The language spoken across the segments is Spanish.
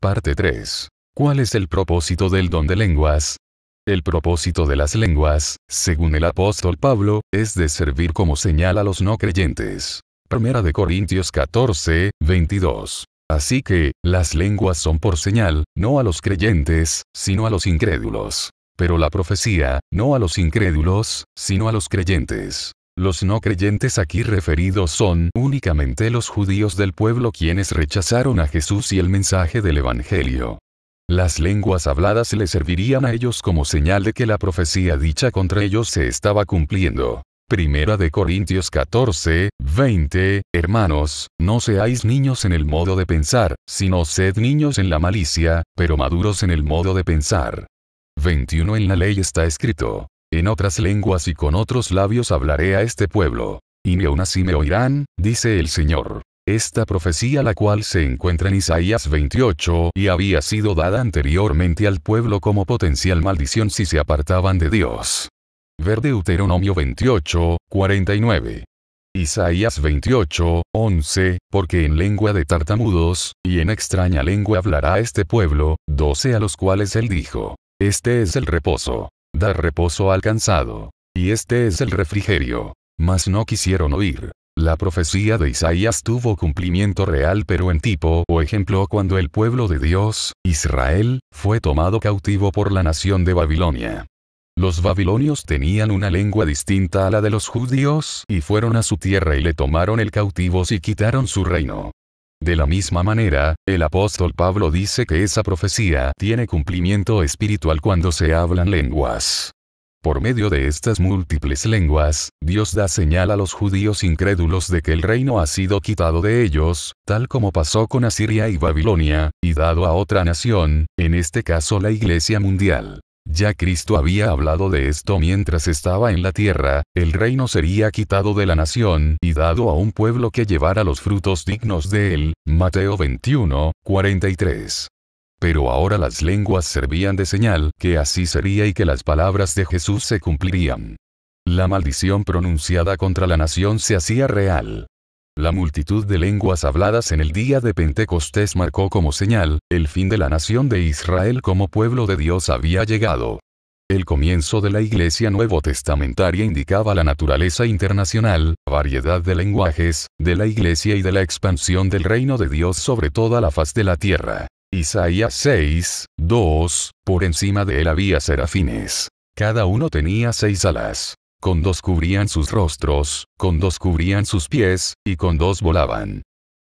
Parte 3. ¿Cuál es el propósito del don de lenguas? El propósito de las lenguas, según el apóstol Pablo, es de servir como señal a los no creyentes. 1 Corintios 14, 22. Así que, las lenguas son por señal, no a los creyentes, sino a los incrédulos. Pero la profecía, no a los incrédulos, sino a los creyentes. Los no creyentes aquí referidos son únicamente los judíos del pueblo quienes rechazaron a Jesús y el mensaje del Evangelio. Las lenguas habladas le servirían a ellos como señal de que la profecía dicha contra ellos se estaba cumpliendo. Primera de Corintios 14, 20, Hermanos, no seáis niños en el modo de pensar, sino sed niños en la malicia, pero maduros en el modo de pensar. 21 En la ley está escrito, en otras lenguas y con otros labios hablaré a este pueblo. Y ni aun así me oirán, dice el Señor. Esta profecía la cual se encuentra en Isaías 28 y había sido dada anteriormente al pueblo como potencial maldición si se apartaban de Dios. Ver Deuteronomio 28, 49. Isaías 28, 11, porque en lengua de tartamudos, y en extraña lengua hablará este pueblo, doce a los cuales él dijo, Este es el reposo, Dar reposo al cansado. Y este es el refrigerio. Mas no quisieron oír. La profecía de Isaías tuvo cumplimiento real pero en tipo o ejemplo cuando el pueblo de Dios, Israel, fue tomado cautivo por la nación de Babilonia. Los babilonios tenían una lengua distinta a la de los judíos, y fueron a su tierra y le tomaron el cautivo y quitaron su reino. De la misma manera, el apóstol Pablo dice que esa profecía tiene cumplimiento espiritual cuando se hablan lenguas. Por medio de estas múltiples lenguas, Dios da señal a los judíos incrédulos de que el reino ha sido quitado de ellos, tal como pasó con Asiria y Babilonia, y dado a otra nación, en este caso la Iglesia Mundial. Ya Cristo había hablado de esto mientras estaba en la tierra, el reino sería quitado de la nación y dado a un pueblo que llevara los frutos dignos de él. Mateo 21, 43. Pero ahora las lenguas servían de señal que así sería y que las palabras de Jesús se cumplirían. La maldición pronunciada contra la nación se hacía real. La multitud de lenguas habladas en el día de Pentecostés marcó como señal, el fin de la nación de Israel como pueblo de Dios había llegado. El comienzo de la iglesia nuevo testamentaria indicaba la naturaleza internacional, variedad de lenguajes, de la iglesia y de la expansión del reino de Dios sobre toda la faz de la tierra. Isaías 6, 2, por encima de él había serafines. Cada uno tenía seis alas con dos cubrían sus rostros, con dos cubrían sus pies, y con dos volaban.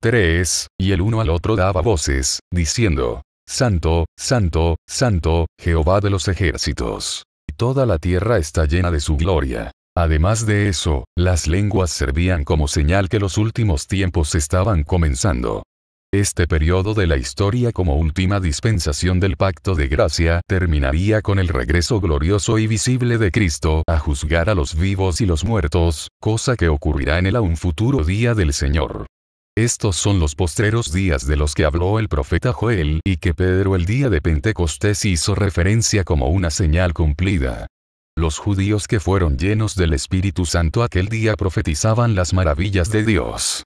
Tres, Y el uno al otro daba voces, diciendo, Santo, Santo, Santo, Jehová de los ejércitos. Toda la tierra está llena de su gloria. Además de eso, las lenguas servían como señal que los últimos tiempos estaban comenzando. Este periodo de la historia como última dispensación del pacto de gracia terminaría con el regreso glorioso y visible de Cristo a juzgar a los vivos y los muertos, cosa que ocurrirá en el aún futuro día del Señor. Estos son los postreros días de los que habló el profeta Joel y que Pedro el día de Pentecostés hizo referencia como una señal cumplida. Los judíos que fueron llenos del Espíritu Santo aquel día profetizaban las maravillas de Dios.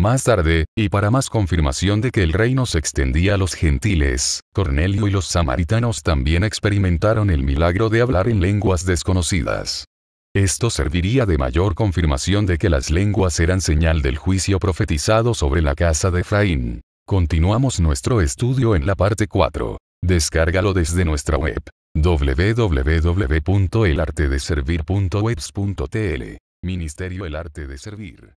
Más tarde, y para más confirmación de que el reino se extendía a los gentiles, Cornelio y los samaritanos también experimentaron el milagro de hablar en lenguas desconocidas. Esto serviría de mayor confirmación de que las lenguas eran señal del juicio profetizado sobre la casa de Efraín. Continuamos nuestro estudio en la parte 4. Descárgalo desde nuestra web www.elartedeservir.webs.tl Ministerio El Arte de Servir